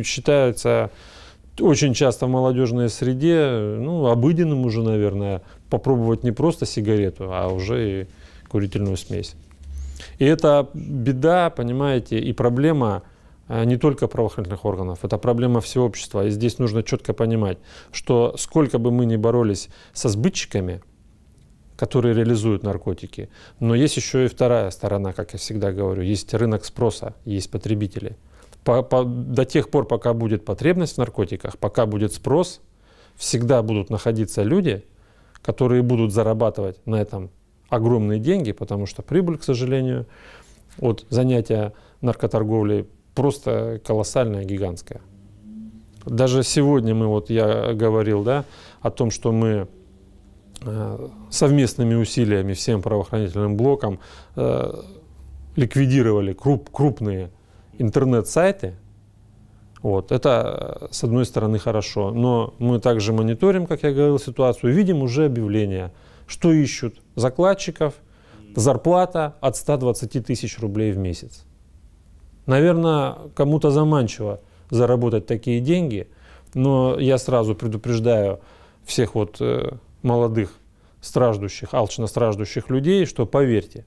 Считается очень часто в молодежной среде, ну, обыденным уже, наверное, попробовать не просто сигарету, а уже и курительную смесь. И это беда, понимаете, и проблема а, не только правоохранительных органов, это проблема всего общества. И здесь нужно четко понимать, что сколько бы мы ни боролись со сбытчиками, которые реализуют наркотики, но есть еще и вторая сторона, как я всегда говорю, есть рынок спроса, есть потребители – по, по, до тех пор, пока будет потребность в наркотиках, пока будет спрос, всегда будут находиться люди, которые будут зарабатывать на этом огромные деньги, потому что прибыль, к сожалению, от занятия наркоторговлей просто колоссальная, гигантская. Даже сегодня мы, вот я говорил, да, о том, что мы э, совместными усилиями всем правоохранительным блокам э, ликвидировали круп, крупные интернет-сайты, вот. Это, э, с одной стороны, хорошо, но мы также мониторим, как я говорил, ситуацию, видим уже объявления, что ищут закладчиков, зарплата от 120 тысяч рублей в месяц. Наверное, кому-то заманчиво заработать такие деньги, но я сразу предупреждаю всех вот э, молодых страждущих, алчно страждущих людей, что поверьте,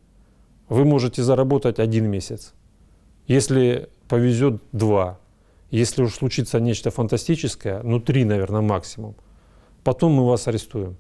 вы можете заработать один месяц, если повезет два, если уж случится нечто фантастическое, ну три, наверное, максимум, потом мы вас арестуем.